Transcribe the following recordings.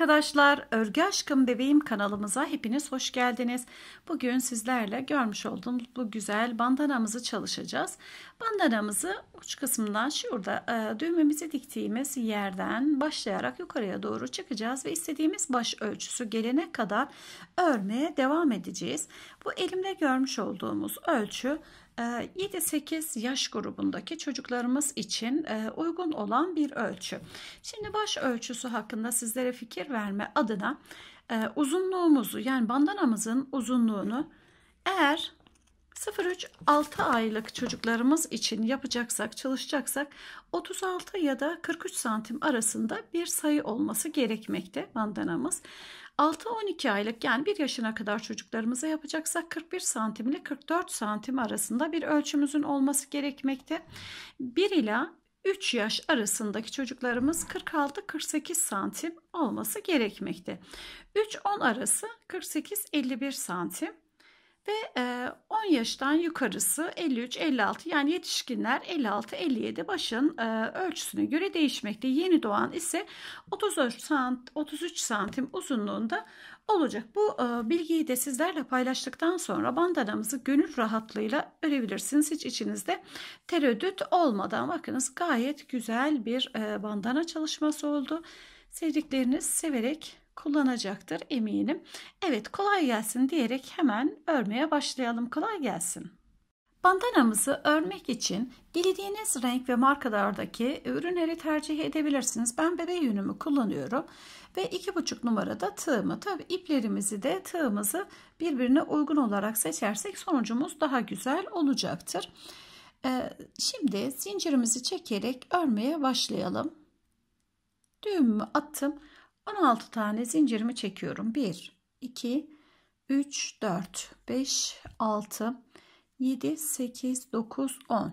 arkadaşlar, Örgü Aşkım Bebeğim kanalımıza hepiniz hoş geldiniz. Bugün sizlerle görmüş olduğunuz bu güzel bandanamızı çalışacağız. Bandanamızı uç kısmından şurada e, düğmemizi diktiğimiz yerden başlayarak yukarıya doğru çıkacağız ve istediğimiz baş ölçüsü gelene kadar örmeye devam edeceğiz. Bu elimde görmüş olduğumuz ölçü 7-8 ee, yaş grubundaki çocuklarımız için e, uygun olan bir ölçü. Şimdi baş ölçüsü hakkında sizlere fikir verme adına e, uzunluğumuzu yani bandanamızın uzunluğunu eğer 0-3-6 aylık çocuklarımız için yapacaksak, çalışacaksak 36 ya da 43 santim arasında bir sayı olması gerekmekte bandanamız. 6-12 aylık yani 1 yaşına kadar çocuklarımıza yapacaksak 41 santim ile 44 santim arasında bir ölçümüzün olması gerekmekte. 1 ila 3 yaş arasındaki çocuklarımız 46-48 santim olması gerekmekte. 3-10 arası 48-51 santim. Ve 10 e, yaştan yukarısı 53-56 yani yetişkinler 56-57 başın e, ölçüsüne göre değişmekte. Yeni doğan ise 33 santim uzunluğunda olacak. Bu e, bilgiyi de sizlerle paylaştıktan sonra bandanamızı gönül rahatlığıyla örebilirsiniz. Hiç içinizde tereddüt olmadan bakınız gayet güzel bir e, bandana çalışması oldu. Sevdikleriniz severek kullanacaktır eminim. Evet kolay gelsin diyerek hemen örmeye başlayalım. Kolay gelsin. Bandanamızı örmek için dilediğiniz renk ve markalardaki ürünleri tercih edebilirsiniz. Ben bebeği yünümü kullanıyorum ve 2,5 numarada tığımı. Tabi iplerimizi de tığımızı birbirine uygun olarak seçersek sonucumuz daha güzel olacaktır. Ee, şimdi zincirimizi çekerek örmeye başlayalım. Düğümümü attım. 16 tane zincirimi çekiyorum. 1, 2, 3, 4, 5, 6, 7, 8, 9, 10,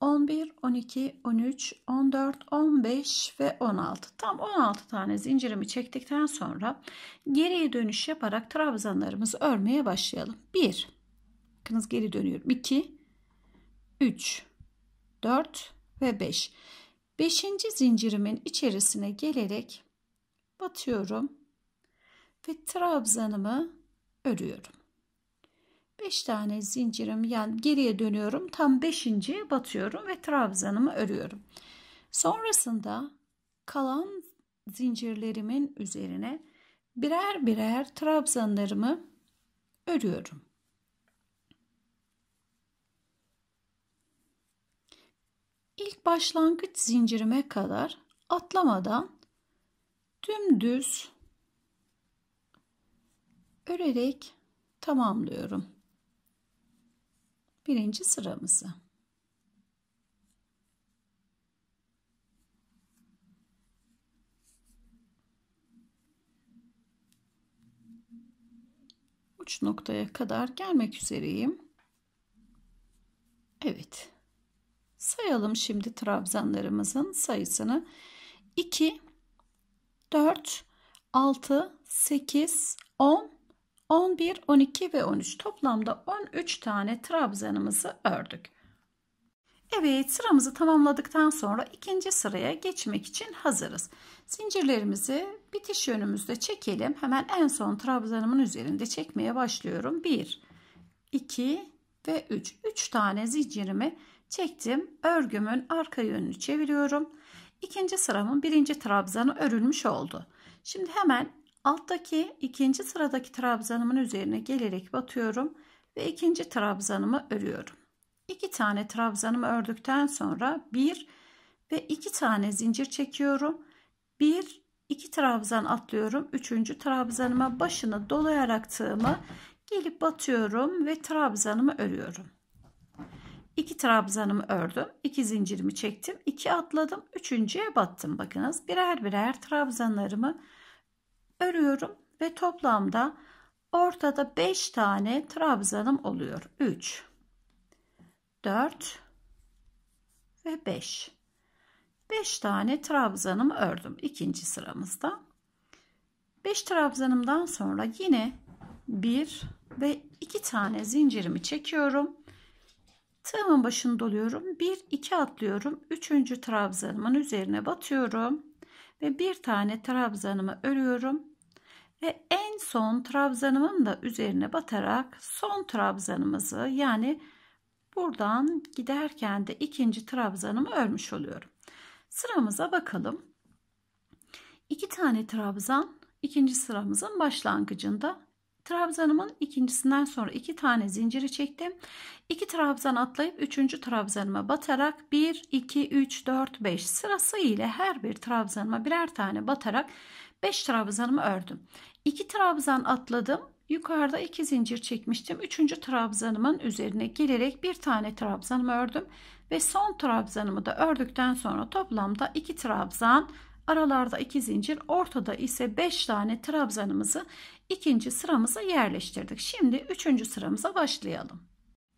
11, 12, 13, 14, 15 ve 16. Tam 16 tane zincirimi çektikten sonra geriye dönüş yaparak trabzanlarımızı örmeye başlayalım. 1, bakınız geri dönüyorum. 2, 3, 4 ve 5. 5. zincirimin içerisine gelerek batıyorum ve trabzanımı örüyorum. 5 tane zincirim yani geriye dönüyorum. Tam 5.'ye batıyorum ve trabzanımı örüyorum. Sonrasında kalan zincirlerimin üzerine birer birer trabzanlarımı örüyorum. İlk başlangıç zincirime kadar atlamadan dümdüz örerek tamamlıyorum. Birinci sıramızı. uç noktaya kadar gelmek üzereyim. Evet. Sayalım şimdi trabzanlarımızın sayısını. 2 4, 6, 8, 10, 11, 12 ve 13. Toplamda 13 tane trabzanımızı ördük. Evet sıramızı tamamladıktan sonra ikinci sıraya geçmek için hazırız. Zincirlerimizi bitiş yönümüzde çekelim. Hemen en son trabzanımın üzerinde çekmeye başlıyorum. 1, 2 ve 3. 3 tane zincirimi çektim. Örgümün arka yönünü çeviriyorum. İkinci sıramın birinci trabzanı örülmüş oldu. Şimdi hemen alttaki ikinci sıradaki trabzanımın üzerine gelerek batıyorum ve ikinci trabzanımı örüyorum. İki tane trabzanımı ördükten sonra bir ve iki tane zincir çekiyorum. Bir, iki trabzan atlıyorum. Üçüncü trabzanıma başını dolayarak tığımı gelip batıyorum ve trabzanımı örüyorum. 2 trabzanımı ördüm. 2 zincirimi çektim. 2 atladım. Üçüncüye battım. Bakınız birer birer trabzanlarımı örüyorum ve toplamda ortada 5 tane trabzanım oluyor. 3 4 ve 5. 5 tane trabzanımı ördüm ikinci sıramızda. 5 trabzanımdan sonra yine 1 ve 2 tane zincirimi çekiyorum Tığımın başını doluyorum. 1 2 atlıyorum. 3. trabzanımın üzerine batıyorum ve bir tane trabzanımı örüyorum. Ve en son trabzanımın da üzerine batarak son trabzanımızı yani buradan giderken de ikinci trabzanımı örmüş oluyorum. Sıramıza bakalım. İki tane trabzan ikinci sıramızın başlangıcında Trabzanımın ikincisinden sonra iki tane zinciri çektim. İki trabzan atlayıp üçüncü trabzanıma batarak 1, 2, 3, 4, 5 sırası ile her bir trabzanıma birer tane batarak 5 trabzanımı ördüm. İki trabzan atladım. Yukarıda iki zincir çekmiştim. Üçüncü trabzanımın üzerine gelerek bir tane trabzanımı ördüm. Ve son trabzanımı da ördükten sonra toplamda iki trabzan aralarda iki zincir ortada ise beş tane trabzanımızı ikinci sıramıza yerleştirdik. Şimdi üçüncü sıramıza başlayalım.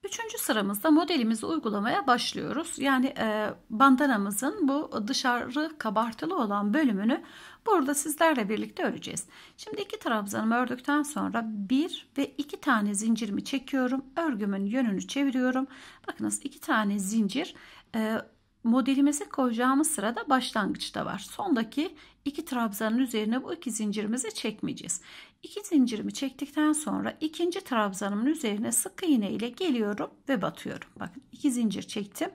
Üçüncü sıramızda modelimizi uygulamaya başlıyoruz. Yani e, bandanamızın bu dışarı kabartılı olan bölümünü burada sizlerle birlikte öreceğiz. Şimdi iki trabzanımı ördükten sonra bir ve iki tane zincirimi çekiyorum. Örgümün yönünü çeviriyorum. Bakınız iki tane zincir e, modelimizi koyacağımız sırada başlangıçta var. Sondaki iki trabzanın üzerine bu iki zincirimizi çekmeyeceğiz. İki zincirimi çektikten sonra ikinci trabzanımın üzerine sık iğne ile geliyorum ve batıyorum. Bakın iki zincir çektim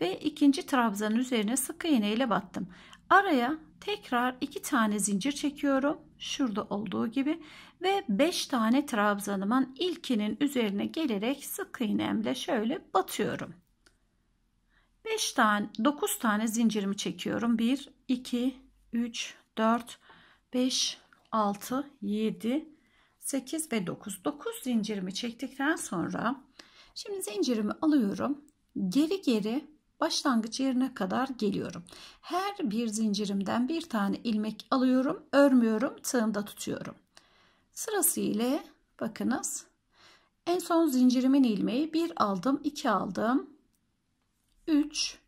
ve ikinci trabzanın üzerine sık iğne ile battım. Araya tekrar iki tane zincir çekiyorum. Şurada olduğu gibi ve 5 tane trabzanımın ilkinin üzerine gelerek sık iğnemle şöyle batıyorum. 5 tane 9 tane zincirimi çekiyorum. 1 2 3 4 5 6, 7, 8 ve 9. 9 zincirimi çektikten sonra şimdi zincirimi alıyorum. Geri geri başlangıç yerine kadar geliyorum. Her bir zincirimden bir tane ilmek alıyorum. Örmüyorum. Tığımda tutuyorum. Sırası ile bakınız. En son zincirimin ilmeği 1 aldım, 2 aldım. 3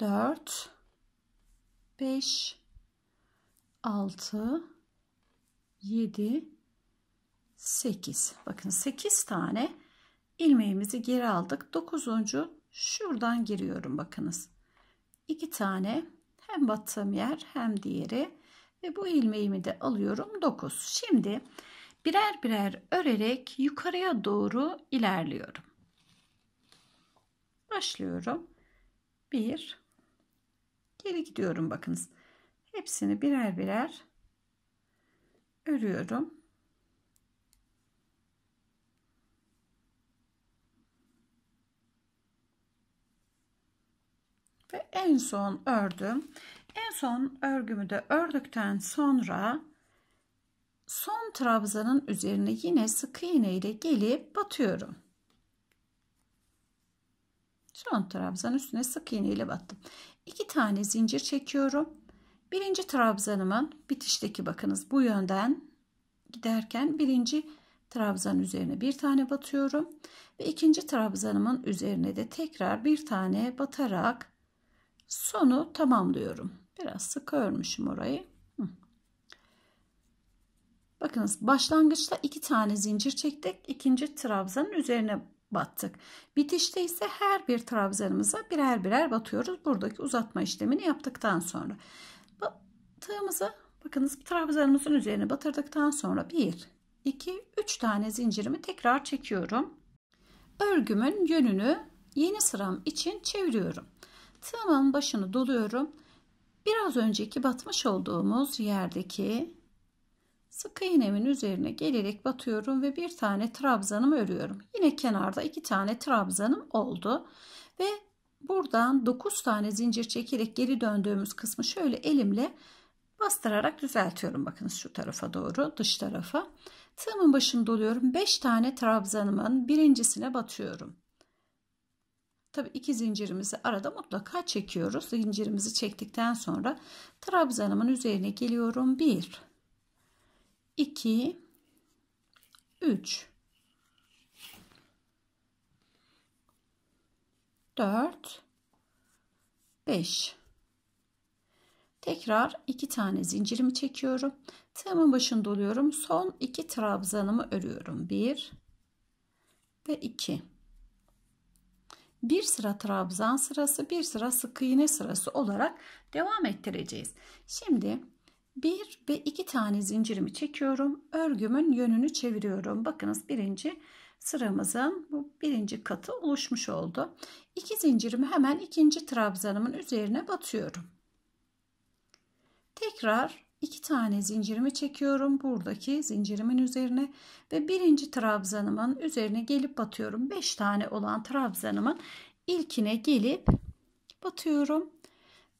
4 5 6 7 8 bakın 8 tane ilmeğimizi geri aldık 9. şuradan giriyorum bakınız 2 tane hem battığım yer hem diğeri ve bu ilmeğimi de alıyorum 9 şimdi birer birer örerek yukarıya doğru ilerliyorum başlıyorum 1 geri gidiyorum bakınız hepsini birer birer örüyorum. Ve en son ördüm. En son örgümü de ördükten sonra son trabzanın üzerine yine sık iğne ile gelip batıyorum. Son trabzan üstüne sık iğne ile battım. İki tane zincir çekiyorum Birinci trabzanımın bitişteki bakınız bu yönden giderken birinci trabzan üzerine bir tane batıyorum ve ikinci trabzanımın üzerine de tekrar bir tane batarak sonu tamamlıyorum. Biraz sık örmüşüm orayı. Bakınız başlangıçta iki tane zincir çektik. ikinci trabzanın üzerine battık. Bitişte ise her bir trabzanımıza birer birer batıyoruz. Buradaki uzatma işlemini yaptıktan sonra tığımızı bakınız trabzanımızın üzerine batırdıktan sonra 1 2 3 tane zincirimi tekrar çekiyorum. Örgümün yönünü yeni sıram için çeviriyorum. Tığımın başını doluyorum. Biraz önceki batmış olduğumuz yerdeki sık iğnemin üzerine gelerek batıyorum ve bir tane trabzanımı örüyorum. Yine kenarda iki tane trabzanım oldu ve buradan 9 tane zincir çekerek geri döndüğümüz kısmı şöyle elimle bastırarak düzeltiyorum. Bakınız şu tarafa doğru dış tarafa. Tığımın başını doluyorum. 5 tane trabzanımın birincisine batıyorum. Tabi iki zincirimizi arada mutlaka çekiyoruz. Zincirimizi çektikten sonra trabzanımın üzerine geliyorum. 1 2 3 4 5 Tekrar iki tane zincirimi çekiyorum. Tığımın başını doluyorum. Son iki trabzanımı örüyorum. Bir ve iki. Bir sıra trabzan sırası, bir sıra sık iğne sırası olarak devam ettireceğiz. Şimdi bir ve iki tane zincirimi çekiyorum. Örgümün yönünü çeviriyorum. Bakınız birinci sıramızın bu birinci katı oluşmuş oldu. İki zincirimi hemen ikinci trabzanımın üzerine batıyorum. Tekrar iki tane zincirimi çekiyorum buradaki zincirimin üzerine ve birinci trabzanımın üzerine gelip batıyorum. 5 tane olan trabzanımın ilkine gelip batıyorum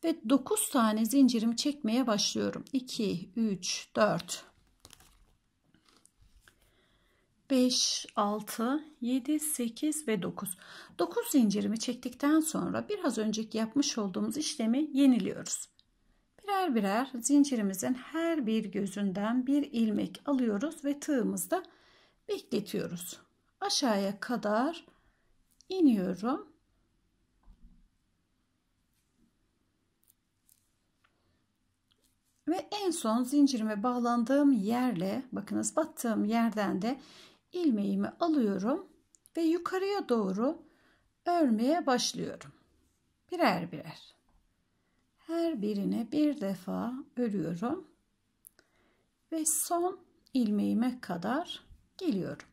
ve 9 tane zincirimi çekmeye başlıyorum. 2 3 4 5, 6, 7, 8 ve 9. 9 zincirimi çektikten sonra biraz önceki yapmış olduğumuz işlemi yeniliyoruz. Birer birer zincirimizin her bir gözünden bir ilmek alıyoruz ve tığımızda bekletiyoruz. Aşağıya kadar iniyorum. Ve en son zincirime bağlandığım yerle bakınız battığım yerden de ilmeğimi alıyorum ve yukarıya doğru örmeye başlıyorum. Birer birer her birine bir defa örüyorum ve son ilmeğime kadar geliyorum.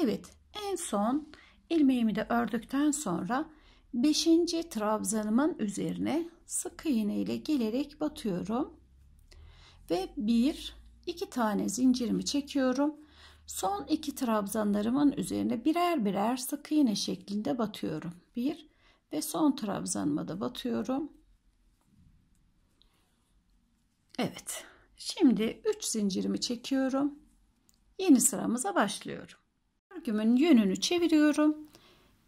Evet en son ilmeğimi de ördükten sonra 5. trabzanımın üzerine sık iğne ile gelerek batıyorum ve bir iki tane zincirimi çekiyorum son iki trabzanlarımın üzerine birer birer sık iğne şeklinde batıyorum bir ve son trabzanıma da batıyorum Evet. Şimdi 3 zincirimi çekiyorum. Yeni sıramıza başlıyorum. Örgümün yönünü çeviriyorum.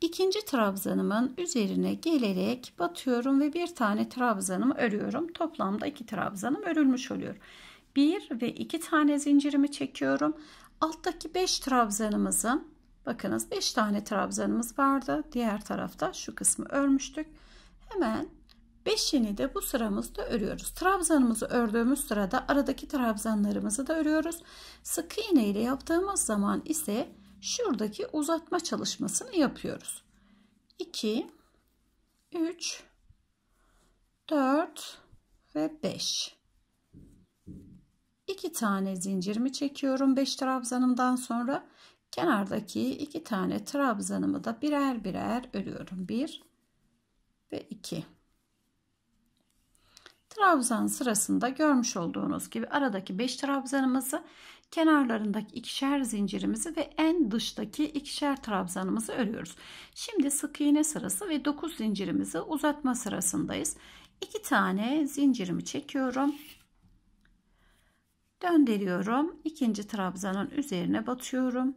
İkinci trabzanımın üzerine gelerek batıyorum ve bir tane trabzanımı örüyorum. Toplamda iki trabzanım örülmüş oluyor. Bir ve iki tane zincirimi çekiyorum. Alttaki beş trabzanımızın bakınız beş tane trabzanımız vardı. Diğer tarafta şu kısmı örmüştük. Hemen yeni de bu sıramızda örüyoruz. Trabzanımızı ördüğümüz sırada aradaki trabzanlarımızı da örüyoruz. Sık iğne ile yaptığımız zaman ise şuradaki uzatma çalışmasını yapıyoruz. 2 3 4 ve 5 2 tane zincirimi çekiyorum 5 trabzanımdan sonra kenardaki 2 tane trabzanımı da birer birer örüyorum 1 ve 2 Trabzan sırasında görmüş olduğunuz gibi aradaki 5 trabzanımızı, kenarlarındaki ikişer zincirimizi ve en dıştaki ikişer trabzanımızı örüyoruz. Şimdi sık iğne sırası ve 9 zincirimizi uzatma sırasındayız. 2 tane zincirimi çekiyorum. Döndürüyorum. ikinci trabzanın üzerine batıyorum.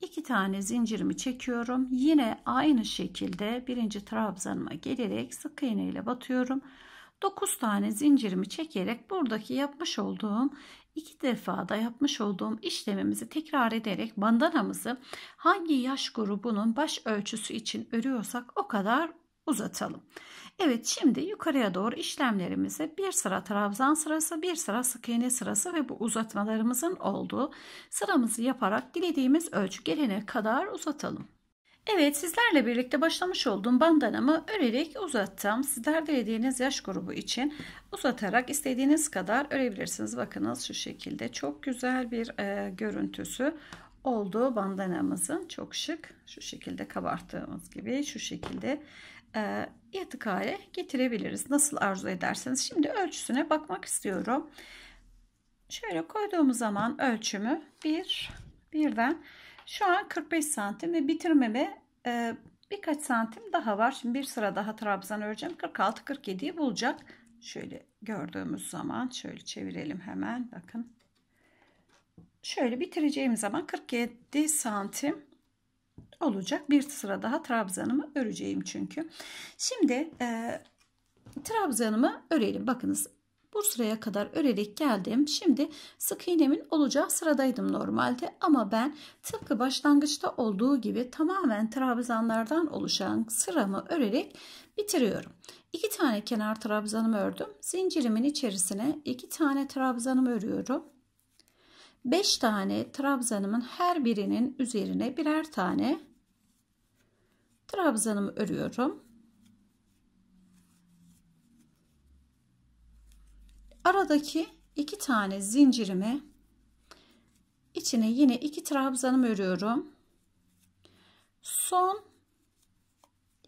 2 tane zincirimi çekiyorum. Yine aynı şekilde birinci trabzanıma gelerek sık iğne ile batıyorum. 9 tane zincirimi çekerek buradaki yapmış olduğum iki defa da yapmış olduğum işlemimizi tekrar ederek bandanamızı hangi yaş grubunun baş ölçüsü için örüyorsak o kadar uzatalım. Evet şimdi yukarıya doğru işlemlerimizi bir sıra trabzan sırası bir sıra sık iğne sırası ve bu uzatmalarımızın olduğu sıramızı yaparak dilediğimiz ölçü gelene kadar uzatalım. Evet sizlerle birlikte başlamış olduğum bandanamı örerek uzattım. Sizler dilediğiniz yaş grubu için uzatarak istediğiniz kadar örebilirsiniz. Bakınız şu şekilde çok güzel bir e, görüntüsü oldu bandanamızın. Çok şık şu şekilde kabarttığımız gibi şu şekilde e, yatık hale getirebiliriz. Nasıl arzu ederseniz. Şimdi ölçüsüne bakmak istiyorum. Şöyle koyduğumuz zaman ölçümü bir birden şu an 45 santim ve bitirmeme e, birkaç santim daha var. Şimdi bir sıra daha trabzan öreceğim. 46-47'yi bulacak. Şöyle gördüğümüz zaman şöyle çevirelim hemen. Bakın. Şöyle bitireceğim zaman 47 santim olacak. Bir sıra daha trabzanımı öreceğim çünkü. Şimdi e, trabzanımı örelim. Bakınız bu sıraya kadar örerek geldim. Şimdi sık iğnemin olacağı sıradaydım normalde ama ben tıpkı başlangıçta olduğu gibi tamamen trabzanlardan oluşan sıramı örerek bitiriyorum. İki tane kenar trabzanımı ördüm. Zincirimin içerisine iki tane trabzanımı örüyorum. 5 tane trabzanımın her birinin üzerine birer tane trabzanımı örüyorum. aradaki iki tane zincirimi içine yine iki trabzanım örüyorum. Son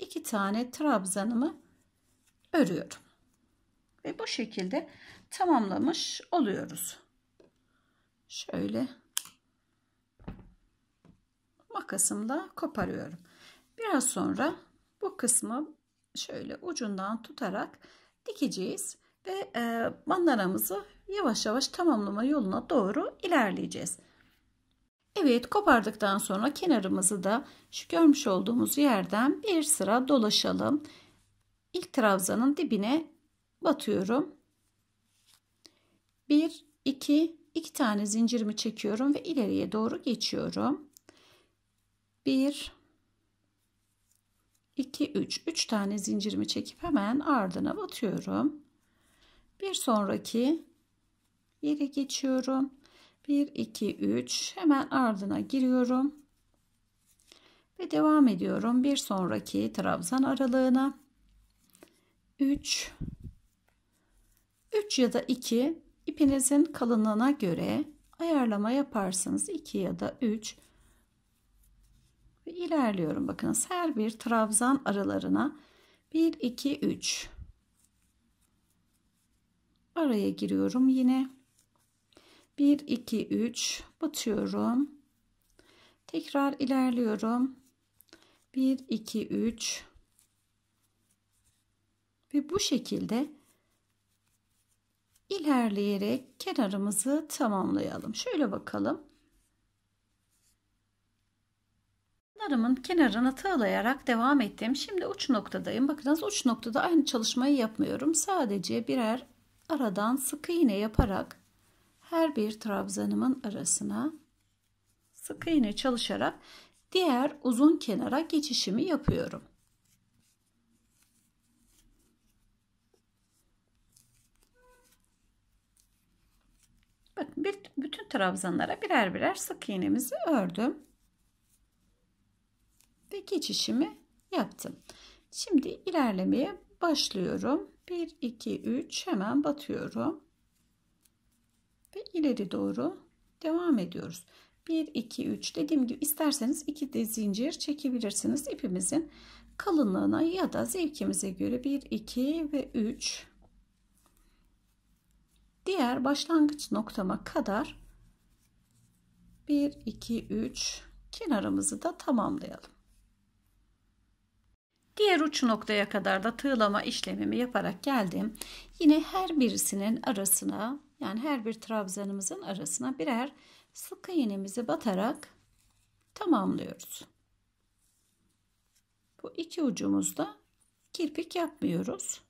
iki tane trabzanımı örüyorum. Ve bu şekilde tamamlamış oluyoruz. Şöyle makasımla koparıyorum. Biraz sonra bu kısmı şöyle ucundan tutarak dikeceğiz ve e, mandaramızı yavaş yavaş tamamlama yoluna doğru ilerleyeceğiz. Evet kopardıktan sonra kenarımızı da şu görmüş olduğumuz yerden bir sıra dolaşalım. İlk trabzanın dibine batıyorum. 1 2 2 tane zincirimi çekiyorum ve ileriye doğru geçiyorum. 1 2 3 3 tane zincirimi çekip hemen ardına batıyorum. Bir sonraki yere geçiyorum. 1, 2, 3 hemen ardına giriyorum. Ve devam ediyorum. Bir sonraki trabzan aralığına. 3, 3 ya da 2 ipinizin kalınlığına göre ayarlama yaparsınız. 2 ya da 3 ve ilerliyorum. Bakınız her bir trabzan aralarına 1, 2, 3 araya giriyorum yine 1 2 3 batıyorum tekrar ilerliyorum 1 2 3 ve bu şekilde ilerleyerek kenarımızı tamamlayalım şöyle bakalım kenarımın kenarına tığlayarak devam ettim. Şimdi uç noktadayım. Bakınız uç noktada aynı çalışmayı yapmıyorum. Sadece birer aradan sık iğne yaparak her bir trabzanımın arasına sık iğne çalışarak diğer uzun kenara geçişimi yapıyorum. Bakın bütün trabzanlara birer birer sık iğnemizi ördüm. Ve geçişimi yaptım. Şimdi ilerlemeye başlıyorum. 1 2 3 hemen batıyorum ve ileri doğru devam ediyoruz 1 2 3 dediğim gibi isterseniz iki de zincir çekebilirsiniz ipimizin kalınlığına ya da zevkimize göre 1 2 ve 3 diğer başlangıç noktama kadar 1 2 3 kenarımızı da tamamlayalım Diğer uç noktaya kadar da tığlama işlemimi yaparak geldim. Yine her birisinin arasına yani her bir trabzanımızın arasına birer sık iğnemizi batarak tamamlıyoruz. Bu iki ucumuzda kirpik yapmıyoruz.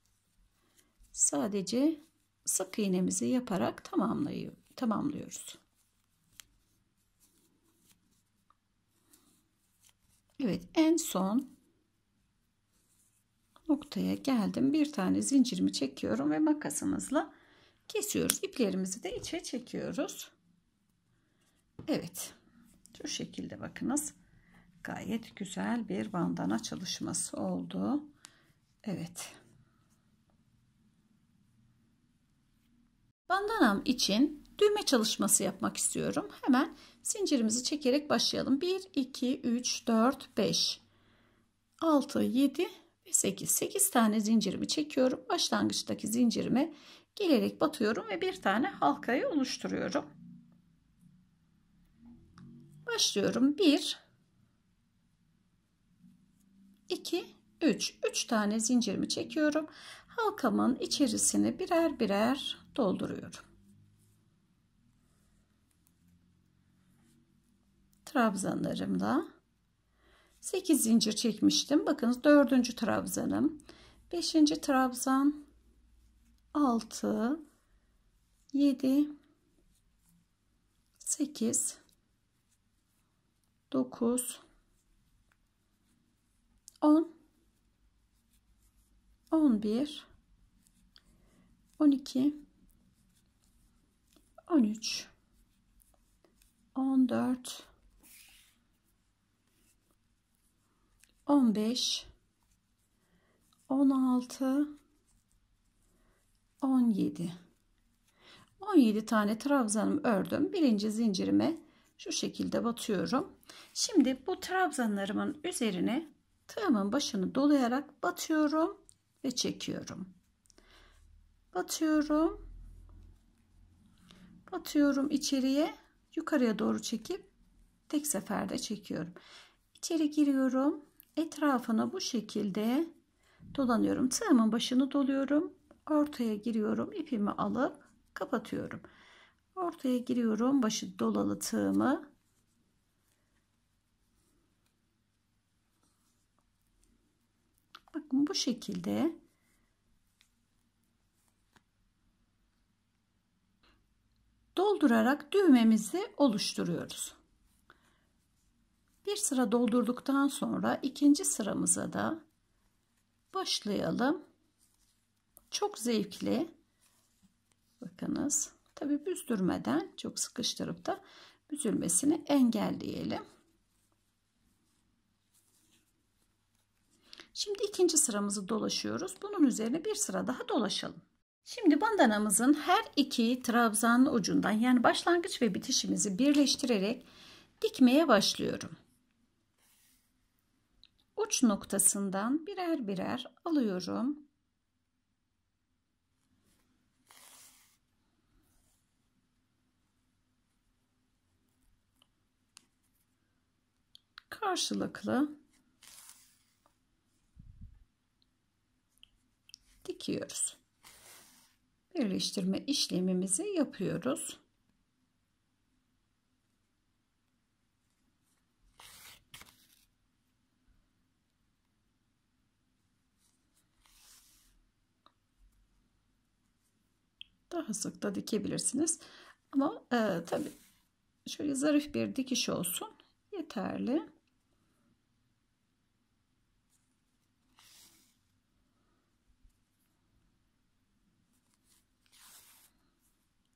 Sadece sık iğnemizi yaparak tamamlıyoruz. Evet en son noktaya geldim. Bir tane zincirimi çekiyorum ve makasımızla kesiyoruz. İplerimizi de içe çekiyoruz. Evet. Şu şekilde bakınız. Gayet güzel bir bandana çalışması oldu. Evet. Bandanam için düğme çalışması yapmak istiyorum. Hemen zincirimizi çekerek başlayalım. 1, 2, 3, 4, 5, 6, 7, ve 8. 8 tane zincirimi çekiyorum. Başlangıçtaki zincirime gelerek batıyorum ve bir tane halkayı oluşturuyorum. Başlıyorum. 1 2 3 3 tane zincirimi çekiyorum. Halkamın içerisine birer birer dolduruyorum. Trabzanlarımda 8 zincir çekmiştim. Bakınız 4. trabzanım. 5. trabzan 6 7 8 9 10 11 12 13 14 15 16 17 17 tane trabzanım ördüm. Birinci zincirime şu şekilde batıyorum. Şimdi bu trabzanlarımın üzerine tığımın başını dolayarak batıyorum ve çekiyorum. Batıyorum. Batıyorum içeriye. Yukarıya doğru çekip tek seferde çekiyorum. İçeri giriyorum etrafına bu şekilde dolanıyorum. Tığımın başını doluyorum. Ortaya giriyorum. ipimi alıp kapatıyorum. Ortaya giriyorum. Başı dolalı tığımı Bakın bu şekilde doldurarak düğmemizi oluşturuyoruz. Bir sıra doldurduktan sonra ikinci sıramıza da başlayalım. Çok zevkli. Bakınız. Tabi büzdürmeden çok sıkıştırıp da büzülmesini engelleyelim. Şimdi ikinci sıramızı dolaşıyoruz. Bunun üzerine bir sıra daha dolaşalım. Şimdi bandanamızın her iki trabzanlı ucundan yani başlangıç ve bitişimizi birleştirerek dikmeye başlıyorum uç noktasından birer birer alıyorum. Karşılıklı dikiyoruz. Birleştirme işlemimizi yapıyoruz. daha sık da dikebilirsiniz. Ama e, tabi şöyle zarif bir dikiş olsun yeterli.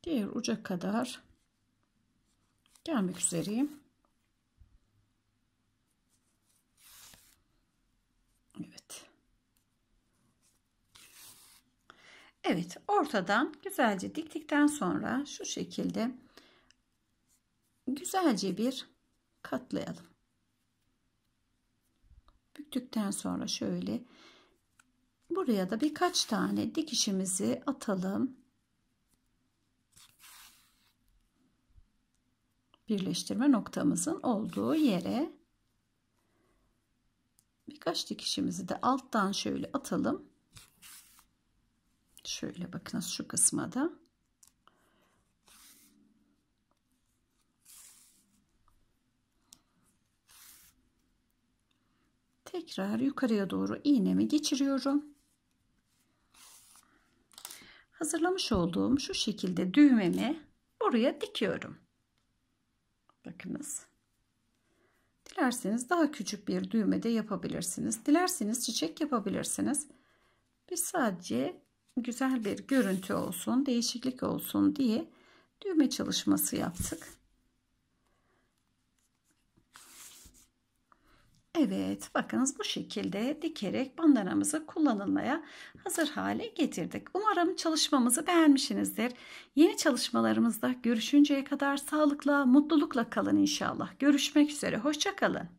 Diğer uca kadar gelmek üzereyim. Evet ortadan güzelce diktikten sonra şu şekilde güzelce bir katlayalım. Büktükten sonra şöyle buraya da birkaç tane dikişimizi atalım. Birleştirme noktamızın olduğu yere birkaç dikişimizi de alttan şöyle atalım. Şöyle bakınız şu kısma da. Tekrar yukarıya doğru iğnemi geçiriyorum. Hazırlamış olduğum şu şekilde düğmemi buraya dikiyorum. Bakınız. Dilerseniz daha küçük bir düğme de yapabilirsiniz. Dilerseniz çiçek yapabilirsiniz. Biz sadece güzel bir görüntü olsun, değişiklik olsun diye düğme çalışması yaptık. Evet bakınız bu şekilde dikerek bandanamızı kullanılmaya hazır hale getirdik. Umarım çalışmamızı beğenmişsinizdir. Yeni çalışmalarımızda görüşünceye kadar sağlıkla, mutlulukla kalın inşallah. Görüşmek üzere, hoşçakalın.